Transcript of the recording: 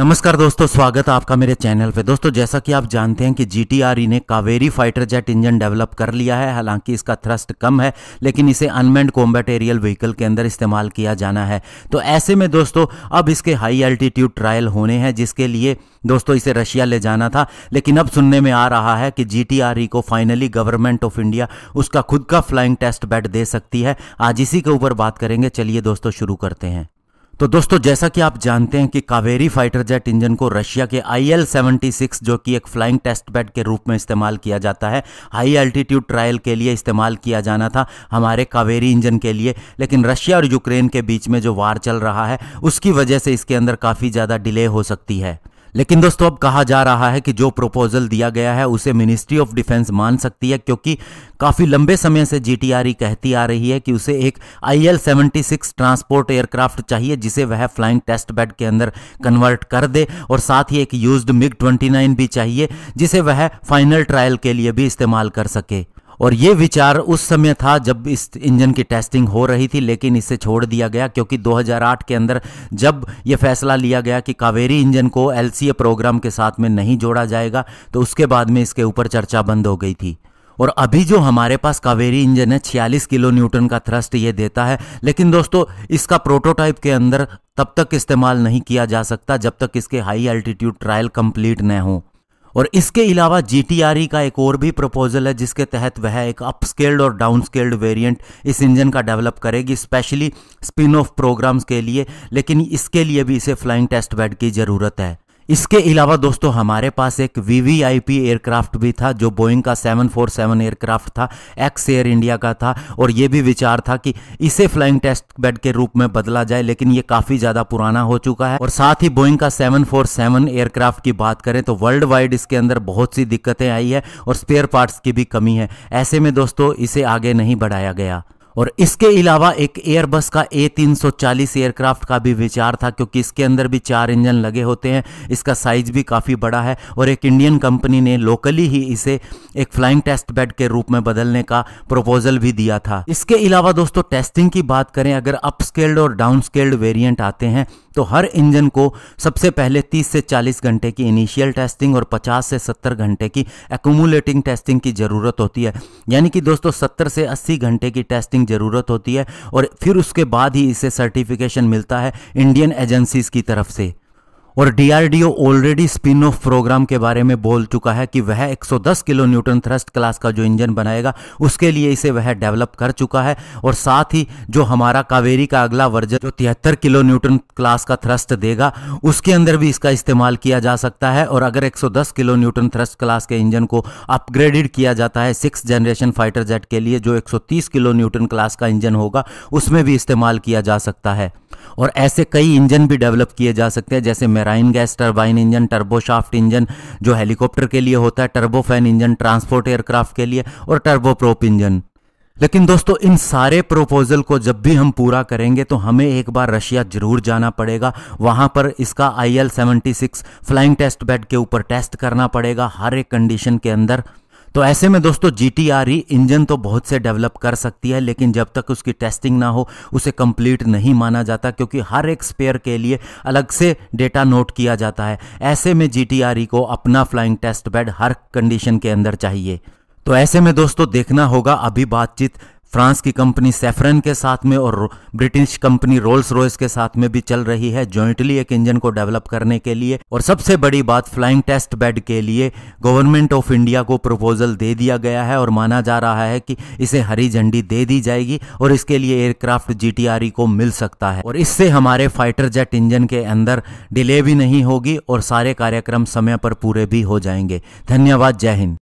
नमस्कार दोस्तों स्वागत है आपका मेरे चैनल पे दोस्तों जैसा कि आप जानते हैं कि जी टी e ने Kaveri fighter jet engine develop कर लिया है हालांकि इसका थ्रस्ट कम है लेकिन इसे अनमेंड कॉम्बैट एरियल व्हीकल के अंदर इस्तेमाल किया जाना है तो ऐसे में दोस्तों अब इसके हाई एल्टीट्यूड ट्रायल होने हैं जिसके लिए दोस्तों इसे रशिया ले जाना था लेकिन अब सुनने में आ रहा है कि जी e को फाइनली गवर्नमेंट ऑफ इंडिया उसका खुद का फ्लाइंग टेस्ट बेड दे सकती है आज इसी के ऊपर बात करेंगे चलिए दोस्तों शुरू करते हैं तो दोस्तों जैसा कि आप जानते हैं कि कावेरी फाइटर जेट इंजन को रशिया के आई एल जो कि एक फ्लाइंग टेस्ट बेड के रूप में इस्तेमाल किया जाता है हाई अल्टीट्यूड ट्रायल के लिए इस्तेमाल किया जाना था हमारे कावेरी इंजन के लिए लेकिन रशिया और यूक्रेन के बीच में जो वार चल रहा है उसकी वजह से इसके अंदर काफ़ी ज़्यादा डिले हो सकती है लेकिन दोस्तों अब कहा जा रहा है कि जो प्रपोजल दिया गया है उसे मिनिस्ट्री ऑफ डिफेंस मान सकती है क्योंकि काफ़ी लंबे समय से जीटीआरई e कहती आ रही है कि उसे एक आई एल ट्रांसपोर्ट एयरक्राफ्ट चाहिए जिसे वह फ्लाइंग टेस्ट बेड के अंदर कन्वर्ट कर दे और साथ ही एक यूज्ड मिग 29 भी चाहिए जिसे वह फाइनल ट्रायल के लिए भी इस्तेमाल कर सके और ये विचार उस समय था जब इस इंजन की टेस्टिंग हो रही थी लेकिन इसे छोड़ दिया गया क्योंकि 2008 के अंदर जब यह फैसला लिया गया कि कावेरी इंजन को एल प्रोग्राम के साथ में नहीं जोड़ा जाएगा तो उसके बाद में इसके ऊपर चर्चा बंद हो गई थी और अभी जो हमारे पास कावेरी इंजन है 46 किलो न्यूटन का थ्रस्ट ये देता है लेकिन दोस्तों इसका प्रोटोटाइप के अंदर तब तक इस्तेमाल नहीं किया जा सकता जब तक इसके हाई अल्टीट्यूड ट्रायल कंप्लीट न हो और इसके अलावा जी e का एक और भी प्रपोजल है जिसके तहत वह एक अपस्केल्ड और डाउन स्केल्ड वेरियंट इस इंजन का डेवलप करेगी स्पेशली स्पिन ऑफ प्रोग्राम्स के लिए लेकिन इसके लिए भी इसे फ्लाइंग टेस्ट बेड की ज़रूरत है इसके अलावा दोस्तों हमारे पास एक वीवीआईपी एयरक्राफ्ट भी था जो बोइंग का 747 एयरक्राफ्ट था एक्स एयर इंडिया का था और ये भी विचार था कि इसे फ्लाइंग टेस्ट बेड के रूप में बदला जाए लेकिन ये काफ़ी ज़्यादा पुराना हो चुका है और साथ ही बोइंग का 747 एयरक्राफ्ट की बात करें तो वर्ल्ड वाइड इसके अंदर बहुत सी दिक्कतें आई है और स्पेयर पार्ट्स की भी कमी है ऐसे में दोस्तों इसे आगे नहीं बढ़ाया गया और इसके अलावा एक एयरबस का ए तीन एयरक्राफ्ट का भी विचार था क्योंकि इसके अंदर भी चार इंजन लगे होते हैं इसका साइज भी काफ़ी बड़ा है और एक इंडियन कंपनी ने लोकली ही इसे एक फ्लाइंग टेस्ट बेड के रूप में बदलने का प्रपोजल भी दिया था इसके अलावा दोस्तों टेस्टिंग की बात करें अगर अपस्केल्ड और स्केल्ड वेरियंट आते हैं तो हर इंजन को सबसे पहले 30 से 40 घंटे की इनिशियल टेस्टिंग और 50 से 70 घंटे की एकूमुलेटिंग टेस्टिंग की ज़रूरत होती है यानी कि दोस्तों 70 से 80 घंटे की टेस्टिंग ज़रूरत होती है और फिर उसके बाद ही इसे सर्टिफिकेशन मिलता है इंडियन एजेंसीज़ की तरफ से और DRDO already spin off program के बारे में बोल चुका है कि वह 110 किलो न्यूटन थ्रस्ट क्लास का जो इंजन बनाएगा उसके लिए इसे वह डेवलप कर चुका है और साथ ही जो हमारा कावेरी का अगला वर्जन जो तिहत्तर किलो न्यूटन क्लास का थ्रस्ट देगा उसके अंदर भी इसका इस्तेमाल किया जा सकता है और अगर 110 किलो न्यूटन थ्रस्ट क्लास के इंजन को अपग्रेडेड किया जाता है सिक्स जनरेशन फाइटर जेट के लिए जो एक किलो न्यूटन क्लास का इंजन होगा उसमें भी इस्तेमाल किया जा सकता है और ऐसे कई इंजन भी डेवलप किए जा सकते हैं जैसे marine gas turbine engine turboshaft engine जो हेलीकॉप्टर के लिए होता है टर्बोफैन इंजन ट्रांसपोर्ट एयरक्राफ्ट के लिए और टर्बोप्रोप इंजन लेकिन दोस्तों इन सारे प्रपोजल को जब भी हम पूरा करेंगे तो हमें एक बार रशिया जरूर जाना पड़ेगा वहाँ पर इसका I L seventy six flying test bed के ऊपर टेस्ट करना पड़ेगा हर एक कंडीशन के अंदर तो ऐसे में दोस्तों G T R E engine तो बहुत से डेवलप कर सकती है लेकिन जब तक उसकी टेस्टिंग ना हो उसे कंप्लीट नहीं माना जाता क्योंकि हर एक स्पेयर के लिए अलग से डेटा नोट किया जाता है ऐसे में जी टी आर ई को अपना फ्लाइंग टेस्ट बेड हर कंडीशन के अंदर चाहिए तो ऐसे में दोस्तों देखना होगा अभी बातचीत फ्रांस की कंपनी सेफरन के साथ में और ब्रिटिश कंपनी रोल्स रॉयस के साथ में भी चल रही है जॉइंटली एक इंजन को डेवलप करने के लिए और सबसे बड़ी बात फ्लाइंग टेस्ट बेड के लिए गवर्नमेंट ऑफ इंडिया को प्रपोजल दे दिया गया है और माना जा रहा है कि इसे हरी झंडी दे दी जाएगी और इसके लिए एयरक्राफ्ट जी e को मिल सकता है और इससे हमारे फाइटर जेट इंजन के अंदर डिले भी नहीं होगी और सारे कार्यक्रम समय पर पूरे भी हो जाएंगे धन्यवाद जय हिंद